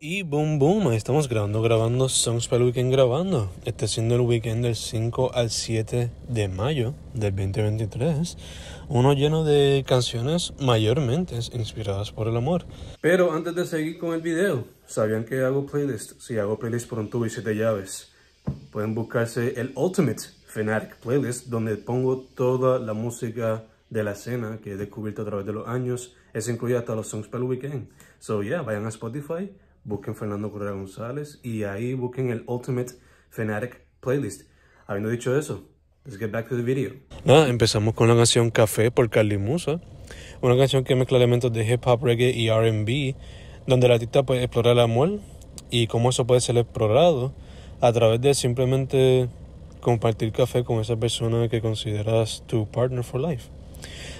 Y boom boom, estamos grabando, grabando Songs para el Weekend grabando. Este siendo el weekend del 5 al 7 de mayo del 2023. Uno lleno de canciones mayormente inspiradas por el amor. Pero antes de seguir con el video, ¿sabían que hago playlist? Si hago playlist por un tubo y siete llaves. Pueden buscarse el Ultimate Fanatic Playlist, donde pongo toda la música de la escena que he descubierto a través de los años. Eso incluye hasta los Songs para el Weekend. So yeah, vayan a Spotify busquen Fernando Correa González y ahí busquen el Ultimate Fanatic Playlist. Habiendo dicho eso, let's get back to the video. Nada, empezamos con la canción Café por Carly Musa, una canción que mezcla elementos de hip hop, reggae y RB, donde la artista puede explorar el amor y cómo eso puede ser explorado a través de simplemente compartir café con esa persona que consideras tu partner for life.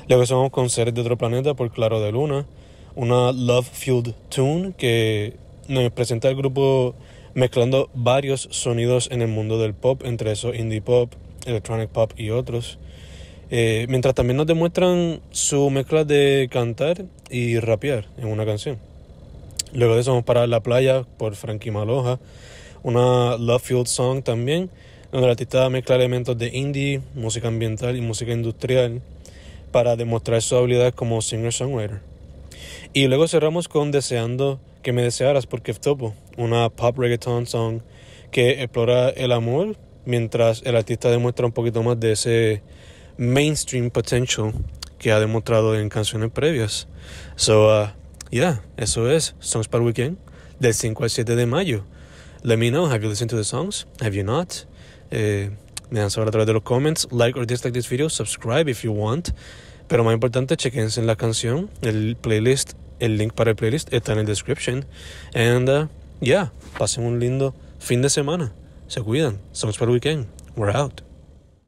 Luego estamos con Seres de otro planeta por Claro de Luna, una love-fueled tune que nos presenta el grupo mezclando varios sonidos en el mundo del pop, entre eso indie pop, electronic pop y otros. Eh, mientras también nos demuestran su mezcla de cantar y rapear en una canción. Luego de eso vamos para La Playa por Frankie Maloja, una Love Field Song también, donde la artista mezcla elementos de indie, música ambiental y música industrial para demostrar su habilidad como singer-songwriter. Y luego cerramos con Deseando que me desearas por Keftopo, una pop reggaeton song que explora el amor mientras el artista demuestra un poquito más de ese mainstream potential que ha demostrado en canciones previas. So, uh, yeah, eso es Songs para el Weekend del 5 al 7 de mayo. Let me know, have you listened to the songs? Have you not? Eh, me dan saber a través de los comments, like or dislike this video, subscribe if you want. Pero más importante, chequense en la canción, el playlist el link para el playlist está en el description. And ya uh, yeah, pasen un lindo fin de semana. Se cuidan. Somos para el weekend. We're out.